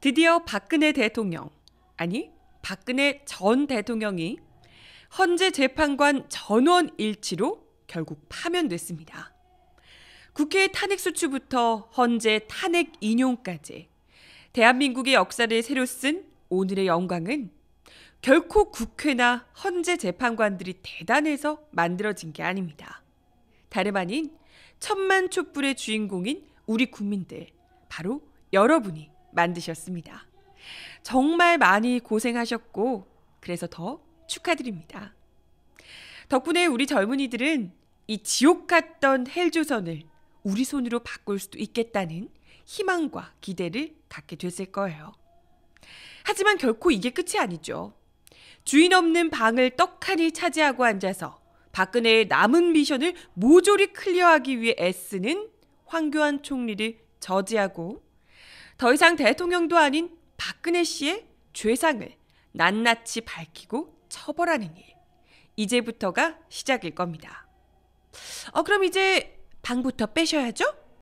드디어 박근혜 대통령, 아니, 박근혜 전 대통령이 헌재 재판관 전원 일치로 결국 파면됐습니다. 국회 탄핵 수추부터 헌재 탄핵 인용까지 대한민국의 역사를 새로 쓴 오늘의 영광은 결코 국회나 헌재 재판관들이 대단해서 만들어진 게 아닙니다. 다름 아닌 천만 촛불의 주인공인 우리 국민들, 바로 여러분이 만드셨습니다. 정말 많이 고생하셨고 그래서 더 축하드립니다. 덕분에 우리 젊은이들은 이 지옥 같던 헬조선을 우리 손으로 바꿀 수도 있겠다는 희망과 기대를 갖게 됐을 거예요. 하지만 결코 이게 끝이 아니죠. 주인 없는 방을 떡하니 차지하고 앉아서 박근혜의 남은 미션을 모조리 클리어하기 위해 애쓰는 황교안 총리를 저지하고 더 이상 대통령도 아닌 박근혜 씨의 죄상을 낱낱이 밝히고 처벌하는 일. 이제부터가 시작일 겁니다. 어, 그럼 이제 방부터 빼셔야죠?